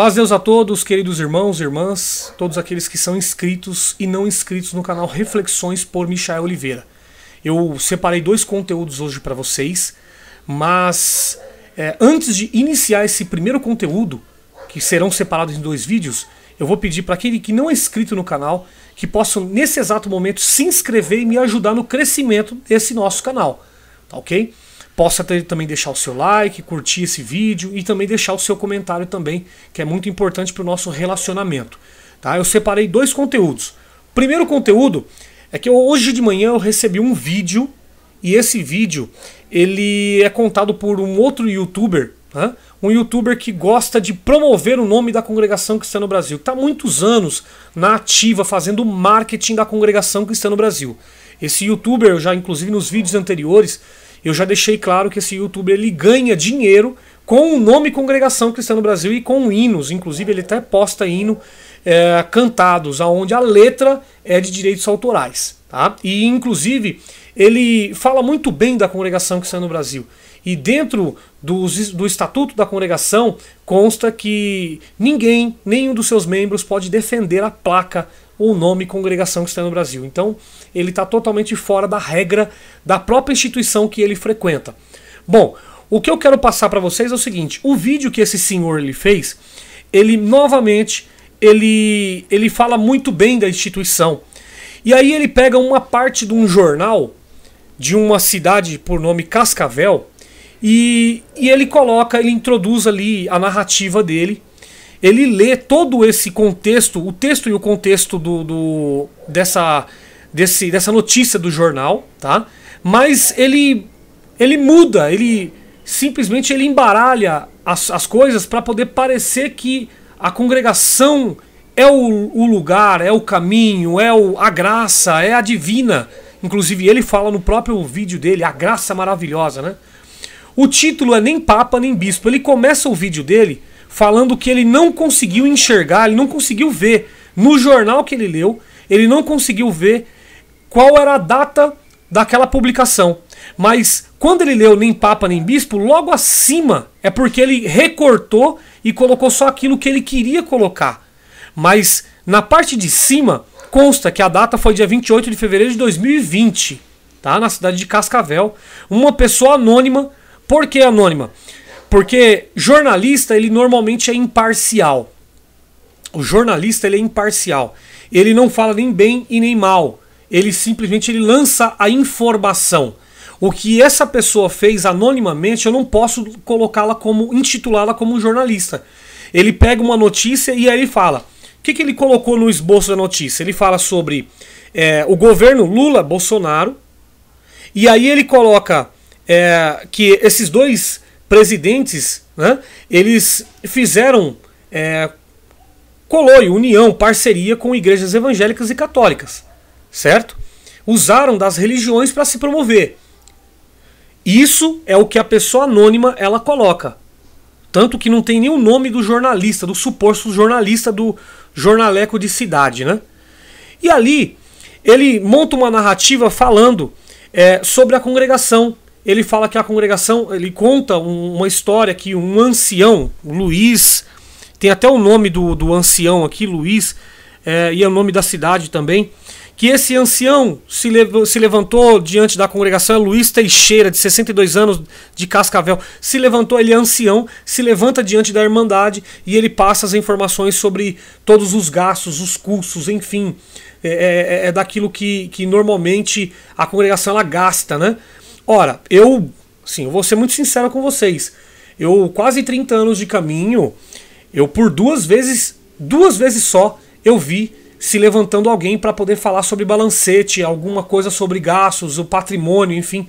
Paz Deus a todos, queridos irmãos e irmãs, todos aqueles que são inscritos e não inscritos no canal Reflexões por Michael Oliveira. Eu separei dois conteúdos hoje para vocês, mas é, antes de iniciar esse primeiro conteúdo, que serão separados em dois vídeos, eu vou pedir para aquele que não é inscrito no canal que possa, nesse exato momento, se inscrever e me ajudar no crescimento desse nosso canal, tá ok? possa ter, também deixar o seu like, curtir esse vídeo e também deixar o seu comentário também, que é muito importante para o nosso relacionamento. Tá? Eu separei dois conteúdos. Primeiro conteúdo é que eu, hoje de manhã eu recebi um vídeo e esse vídeo ele é contado por um outro youtuber, né? um youtuber que gosta de promover o nome da congregação cristã no Brasil, que está há muitos anos na ativa fazendo marketing da congregação cristã no Brasil. Esse youtuber, já inclusive nos vídeos anteriores, eu já deixei claro que esse youtuber ele ganha dinheiro com o nome Congregação Cristã no Brasil e com hinos. Inclusive, ele até posta hino é, cantados, aonde a letra é de direitos autorais. Tá? E, inclusive, ele fala muito bem da Congregação Cristã no Brasil. E dentro do Estatuto da Congregação consta que ninguém, nenhum dos seus membros, pode defender a placa o nome congregação que está no Brasil. Então, ele está totalmente fora da regra da própria instituição que ele frequenta. Bom, o que eu quero passar para vocês é o seguinte: o vídeo que esse senhor ele fez, ele novamente ele ele fala muito bem da instituição. E aí ele pega uma parte de um jornal de uma cidade por nome Cascavel e, e ele coloca, ele introduz ali a narrativa dele ele lê todo esse contexto, o texto e o contexto do, do dessa, desse, dessa notícia do jornal, tá? Mas ele ele muda, ele simplesmente ele embaralha as, as coisas para poder parecer que a congregação é o, o, lugar, é o caminho, é o, a graça, é a divina. Inclusive ele fala no próprio vídeo dele a graça maravilhosa, né? O título é nem papa nem bispo. Ele começa o vídeo dele falando que ele não conseguiu enxergar, ele não conseguiu ver no jornal que ele leu, ele não conseguiu ver qual era a data daquela publicação. Mas quando ele leu Nem Papa Nem Bispo, logo acima é porque ele recortou e colocou só aquilo que ele queria colocar. Mas na parte de cima consta que a data foi dia 28 de fevereiro de 2020, tá? Na cidade de Cascavel, uma pessoa anônima. Por que anônima? Porque jornalista, ele normalmente é imparcial. O jornalista, ele é imparcial. Ele não fala nem bem e nem mal. Ele simplesmente ele lança a informação. O que essa pessoa fez anonimamente, eu não posso colocá-la como, intitulá-la como jornalista. Ele pega uma notícia e aí ele fala. O que, que ele colocou no esboço da notícia? Ele fala sobre é, o governo Lula-Bolsonaro. E aí ele coloca é, que esses dois presidentes, né, eles fizeram é, coloio, união, parceria com igrejas evangélicas e católicas, certo? Usaram das religiões para se promover. Isso é o que a pessoa anônima ela coloca. Tanto que não tem nem o nome do jornalista, do suposto jornalista do jornaleco de cidade, né? E ali ele monta uma narrativa falando é, sobre a congregação, ele fala que a congregação, ele conta uma história que um ancião, Luiz, tem até o nome do, do ancião aqui, Luiz, é, e é o nome da cidade também, que esse ancião se, levou, se levantou diante da congregação, é Luiz Teixeira, de 62 anos, de Cascavel, se levantou, ele é ancião, se levanta diante da Irmandade e ele passa as informações sobre todos os gastos, os custos, enfim, é, é, é, é daquilo que, que normalmente a congregação ela gasta, né? Ora, eu, sim, eu vou ser muito sincero com vocês. Eu quase 30 anos de caminho, eu por duas vezes, duas vezes só, eu vi se levantando alguém para poder falar sobre balancete, alguma coisa sobre gastos, o patrimônio, enfim.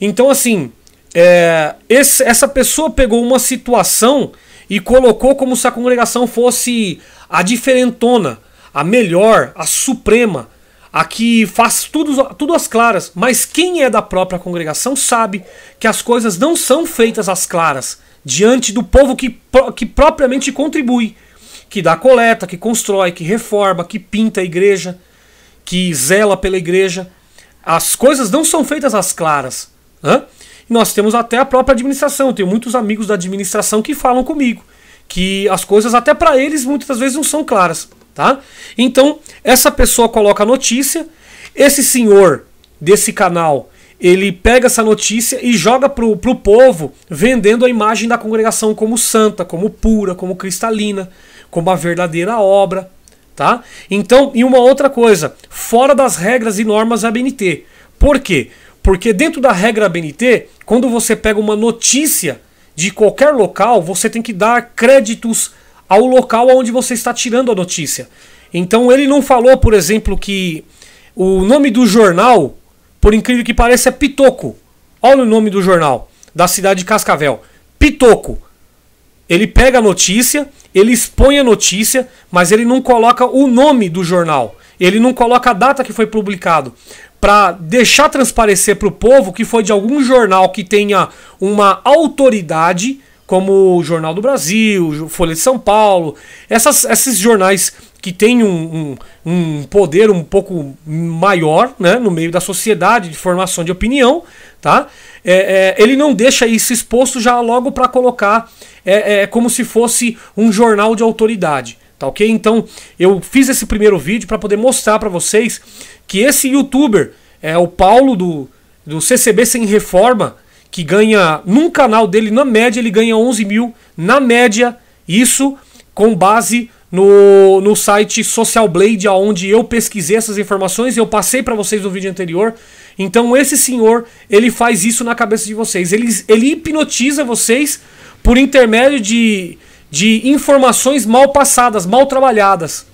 Então, assim, é, esse, essa pessoa pegou uma situação e colocou como se a congregação fosse a diferentona, a melhor, a suprema. Aqui faz tudo, tudo às claras, mas quem é da própria congregação sabe que as coisas não são feitas às claras, diante do povo que, que propriamente contribui, que dá coleta, que constrói, que reforma, que pinta a igreja, que zela pela igreja. As coisas não são feitas às claras. nós temos até a própria administração. Eu tenho muitos amigos da administração que falam comigo que as coisas até para eles muitas vezes não são claras. Tá? Então, essa pessoa coloca a notícia, esse senhor desse canal, ele pega essa notícia e joga pro, pro povo, vendendo a imagem da congregação como santa, como pura, como cristalina, como a verdadeira obra, tá? Então, e uma outra coisa, fora das regras e normas ABNT. Por quê? Porque dentro da regra ABNT, quando você pega uma notícia de qualquer local, você tem que dar créditos ao local onde você está tirando a notícia. Então ele não falou, por exemplo, que o nome do jornal, por incrível que pareça, é Pitoco. Olha o nome do jornal da cidade de Cascavel, Pitoco. Ele pega a notícia, ele expõe a notícia, mas ele não coloca o nome do jornal. Ele não coloca a data que foi publicado para deixar transparecer para o povo que foi de algum jornal que tenha uma autoridade como o Jornal do Brasil, Folha de São Paulo, essas, esses jornais que têm um, um, um, poder um pouco maior né, no meio da sociedade de formação de opinião, tá? É, é, ele não deixa isso exposto já logo para colocar é, é, como se fosse um jornal de autoridade. Tá ok? Então eu fiz esse primeiro vídeo para poder mostrar para vocês que esse youtuber, é o Paulo do, do CCB Sem Reforma, que ganha, num canal dele, na média, ele ganha 11 mil, na média, isso com base no, no site Social Blade, onde eu pesquisei essas informações, eu passei para vocês no vídeo anterior. Então esse senhor, ele faz isso na cabeça de vocês. Ele, ele hipnotiza vocês por intermédio de, de informações mal passadas, mal trabalhadas.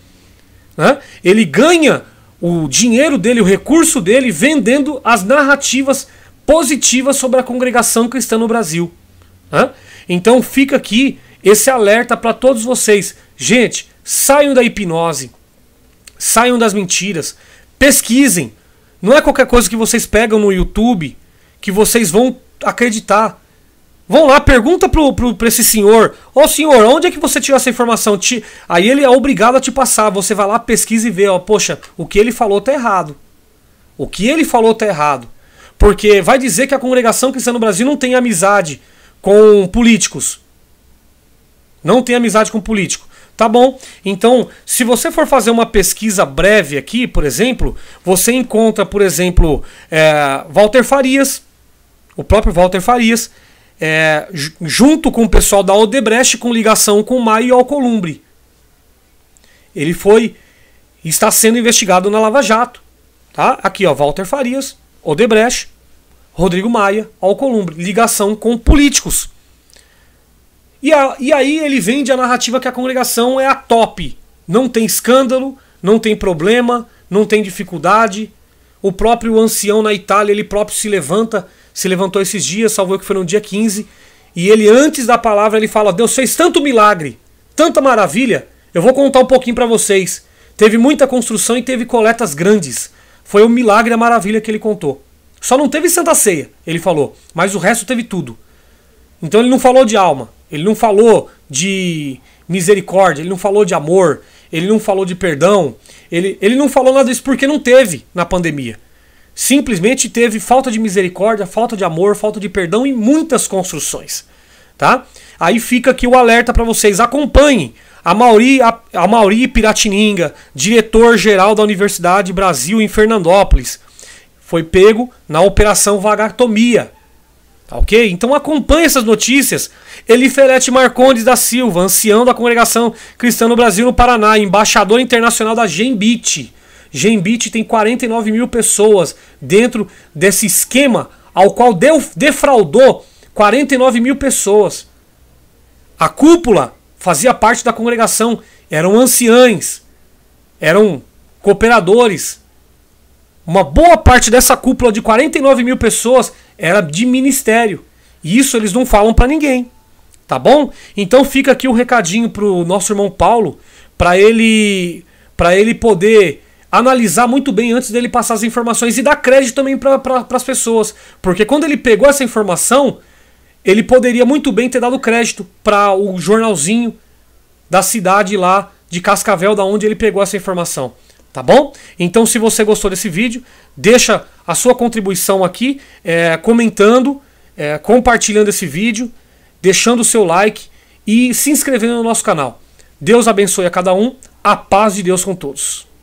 Né? Ele ganha o dinheiro dele, o recurso dele, vendendo as narrativas positiva sobre a congregação cristã no Brasil. Né? Então fica aqui esse alerta para todos vocês. Gente, saiam da hipnose, saiam das mentiras, pesquisem. Não é qualquer coisa que vocês pegam no YouTube que vocês vão acreditar. Vão lá, pergunta pro, pro, pra esse senhor: Ô oh, senhor, onde é que você tirou essa informação? Te... Aí ele é obrigado a te passar. Você vai lá, pesquisa e vê: ó, Poxa, o que ele falou tá errado. O que ele falou tá errado. Porque vai dizer que a congregação cristã no Brasil não tem amizade com políticos. Não tem amizade com político. Tá bom? Então, se você for fazer uma pesquisa breve aqui, por exemplo, você encontra, por exemplo, é, Walter Farias, o próprio Walter Farias, é, junto com o pessoal da Odebrecht, com ligação com o Maio e Alcolumbre. Ele foi está sendo investigado na Lava Jato. Tá? Aqui, ó, Walter Farias, Odebrecht, Rodrigo Maia, Alcolumbre, ligação com políticos. E, a, e aí ele vende a narrativa que a congregação é a top. Não tem escândalo, não tem problema, não tem dificuldade. O próprio ancião na Itália, ele próprio se levanta, se levantou esses dias, salvou que foi no dia 15. E ele, antes da palavra, ele fala: Deus fez tanto milagre, tanta maravilha. Eu vou contar um pouquinho para vocês. Teve muita construção e teve coletas grandes. Foi o milagre e a maravilha que ele contou. Só não teve Santa Ceia, ele falou, mas o resto teve tudo. Então ele não falou de alma, ele não falou de misericórdia, ele não falou de amor, ele não falou de perdão, ele, ele não falou nada disso porque não teve na pandemia. Simplesmente teve falta de misericórdia, falta de amor, falta de perdão e muitas construções, tá? Aí fica aqui o alerta para vocês, acompanhem. A Mauri a Mauri Piratininga, diretor-geral da Universidade Brasil em Fernandópolis. Foi pego na Operação Vagatomia. Tá ok? Então acompanhe essas notícias. Eliferete Marcondes da Silva, ancião da Congregação Cristã no Brasil no Paraná, embaixador internacional da Gembit. Gembit tem 49 mil pessoas dentro desse esquema ao qual deu, defraudou 49 mil pessoas. A cúpula fazia parte da congregação eram anciães, eram cooperadores. Uma boa parte dessa cúpula de 49 mil pessoas era de ministério. E isso eles não falam para ninguém. Tá bom? Então fica aqui o um recadinho pro nosso irmão Paulo, para ele para ele poder analisar muito bem antes dele passar as informações e dar crédito também para pra, as pessoas. Porque quando ele pegou essa informação, ele poderia muito bem ter dado crédito para o jornalzinho, da cidade lá de Cascavel, da onde ele pegou essa informação. Tá bom? Então, se você gostou desse vídeo, deixa a sua contribuição aqui, é, comentando, é, compartilhando esse vídeo, deixando o seu like e se inscrevendo no nosso canal. Deus abençoe a cada um, a paz de Deus com todos.